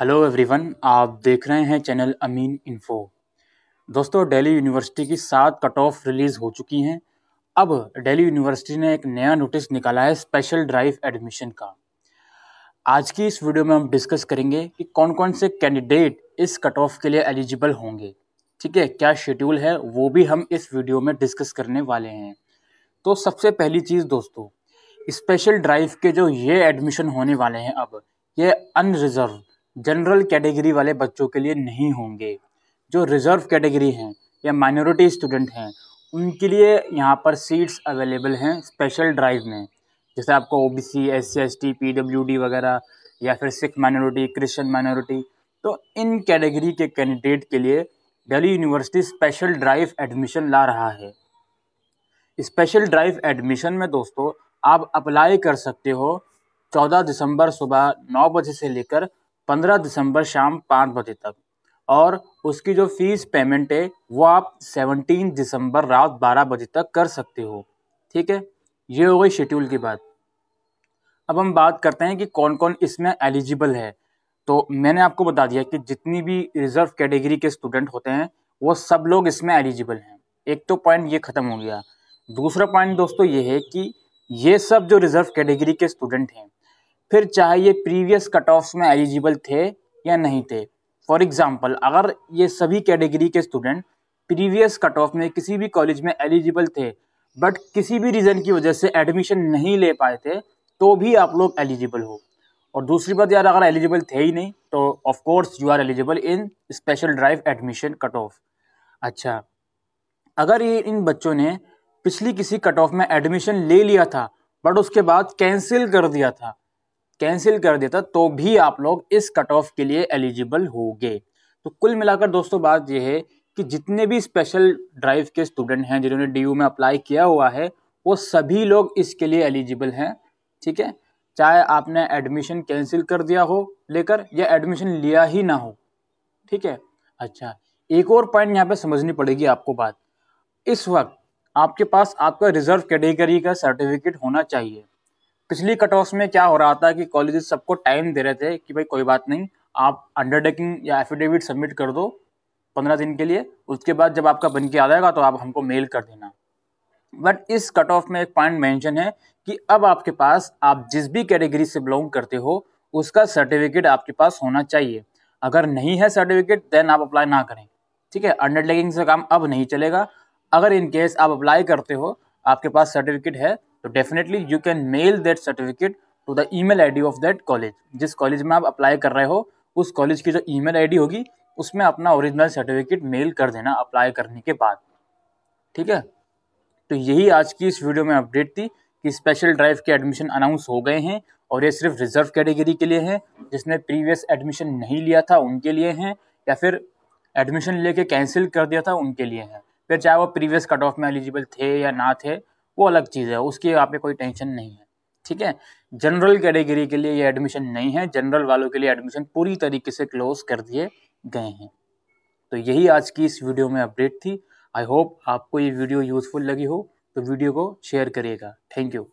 hello everyone आप देख रहे हैं चैनल अमीन इन्फो दोस्तों दिल्ली यूनिवर्सिटी की सात कट ऑफ रिलीज़ हो चुकी हैं अब दिल्ली यूनिवर्सिटी ने एक नया नोटिस निकाला है स्पेशल ड्राइव एडमिशन का आज की इस वीडियो में हम डिस्कस करेंगे कि कौन कौन से कैंडिडेट इस कट ऑफ के लिए एलिजिबल होंगे ठीक है क्या शेड्यूल है वो भी हम इस वीडियो में डिस्कस करने वाले हैं तो सबसे पहली चीज़ दोस्तों स्पेशल ड्राइव के जो ये एडमिशन होने वाले हैं अब ये अनरिजर्व जनरल कैटेगरी वाले बच्चों के लिए नहीं होंगे जो रिज़र्व कैटेगरी हैं या माइनॉरिटी स्टूडेंट हैं उनके लिए यहाँ पर सीट्स अवेलेबल हैं स्पेशल ड्राइव में जैसे आपको O B C S C S T P W D वगैरह या फिर सिख माइनॉरिटी क्रिश्चियन माइनॉरिटी तो इन कैटेगरी के कैंडिडेट के लिए Delhi university special drive admission ला रहा है स्पेशल ड्राइव एडमिशन में दोस्तों आप अप्लाई कर सकते हो 14 दिसंबर सुबह नौ बजे से लेकर पंद्रह दिसंबर शाम पाँच बजे तक और उसकी जो फीस पेमेंट है वो आप सेवनटीन दिसंबर रात बारह बजे तक कर सकते हो ठीक है ये हो गई शेड्यूल की बात अब हम बात करते हैं कि कौन कौन इसमें एलिजिबल है तो मैंने आपको बता दिया कि जितनी भी रिजर्व कैटेगरी के स्टूडेंट होते हैं वो सब लोग इसमें एलिजिबल हैं एक तो पॉइंट ये ख़त्म हो गया दूसरा पॉइंट दोस्तों ये है कि ये सब जो रिजर्व कैटेगरी के स्टूडेंट हैं फिर चाहे ये प्रीवियस कट ऑफ्स में एलिजिबल थे या नहीं थे फॉर एग्ज़ाम्पल अगर ये सभी कैटेगरी के स्टूडेंट प्रीवियस कट ऑफ में किसी भी कॉलेज में एलिजिबल थे बट किसी भी रीज़न की वजह से एडमिशन नहीं ले पाए थे तो भी आप लोग एलिजिबल हो और दूसरी बात यार अगर एलिजिबल थे ही नहीं तो of course you are eligible in special drive admission cut off अच्छा अगर ये इन बच्चों ने पिछली किसी कट ऑफ में एडमिशन ले लिया था बट उसके बाद कैंसिल कर दिया था कैंसिल कर देता तो भी आप लोग इस कट ऑफ के लिए एलिजिबल गए तो कुल मिलाकर दोस्तों बात यह है कि जितने भी स्पेशल ड्राइव के स्टूडेंट हैं जिन्होंने डी में अप्लाई किया हुआ है वो सभी लोग इसके लिए एलिजिबल हैं ठीक है चाहे आपने एडमिशन कैंसिल कर दिया हो लेकर या एडमिशन लिया ही ना हो ठीक है अच्छा एक और पॉइंट यहाँ पे समझनी पड़ेगी आपको बात इस वक्त आपके पास आपका रिजर्व कैटेगरी का सर्टिफिकेट होना चाहिए पिछली कट ऑफ में क्या हो रहा था कि कॉलेज सबको टाइम दे रहे थे कि भाई कोई बात नहीं आप अंडरटेकिंग या एफिडेविट सबमिट कर दो पंद्रह दिन के लिए उसके बाद जब आपका बन के आ जाएगा तो आप हमको मेल कर देना बट इस कट ऑफ में एक पॉइंट मेंशन है कि अब आपके पास आप जिस भी कैटेगरी से बिलोंग करते हो उसका सर्टिफिकेट आपके पास होना चाहिए अगर नहीं है सर्टिफिकेट देन आप अप्लाई ना करें ठीक है अंडरटेकिंग से काम अब नहीं चलेगा अगर इन केस आप अप्लाई करते हो आपके पास सर्टिफिकेट है तो definitely you can mail that certificate to the email ID of that college जिस कॉलेज में आप अप्लाई कर रहे हो उस कॉलेज की जो ईमेल आईडी होगी उसमें अपना ओरिजिनल सर्टिफिकेट मेल कर देना अप्लाई करने के बाद ठीक है तो यही आज की इस वीडियो में अपडेट थी कि स्पेशल ड्राइव के एडमिशन अनाउंस हो गए हैं और ये सिर्फ रिजर्व कैटेगरी के लिए हैं जिसने प्रीवियस एडमिशन नहीं लिया था उनके लिए हैं या फिर एडमिशन लेके कैंसिल कर दिया था उनके लिए हैं फिर चाहे वो प्रीवियस कट ऑफ में एलिजिबल थे या ना थे वो अलग चीज़ है उसकी आप कोई टेंशन नहीं है ठीक है जनरल कैटेगरी के लिए ये एडमिशन नहीं है जनरल वालों के लिए एडमिशन पूरी तरीके से क्लोज कर दिए गए हैं तो यही आज की इस वीडियो में अपडेट थी आई होप आपको ये वीडियो यूज़फुल लगी हो तो वीडियो को शेयर करिएगा थैंक यू